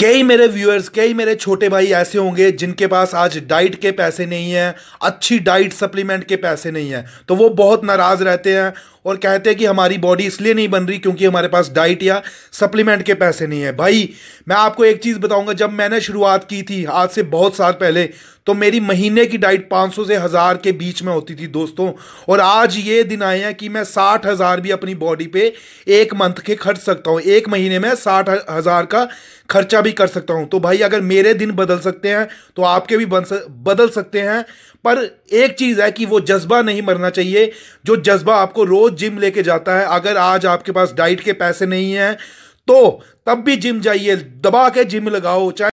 कई मेरे व्यूअर्स कई मेरे छोटे भाई ऐसे होंगे जिनके पास आज डाइट के पैसे नहीं हैं अच्छी डाइट सप्लीमेंट के पैसे नहीं हैं तो वो बहुत नाराज़ रहते हैं और कहते हैं कि हमारी बॉडी इसलिए नहीं बन रही क्योंकि हमारे पास डाइट या सप्लीमेंट के पैसे नहीं है भाई मैं आपको एक चीज़ बताऊंगा जब मैंने शुरुआत की थी आज से बहुत साल पहले तो मेरी महीने की डाइट 500 से हज़ार के बीच में होती थी दोस्तों और आज ये दिन आए हैं कि मैं साठ हज़ार भी अपनी बॉडी पे एक मंथ के खर्च सकता हूँ एक महीने में साठ हज़ार का खर्चा भी कर सकता हूँ तो भाई अगर मेरे दिन बदल सकते हैं तो आपके भी बन सक, बदल सकते हैं पर एक चीज़ है कि वो जज्बा नहीं मरना चाहिए जो जज्बा आपको रोज़ जिम लेके जाता है अगर आज आपके पास डाइट के पैसे नहीं है तो तब भी जिम जाइए दबा के जिम लगाओ चाहे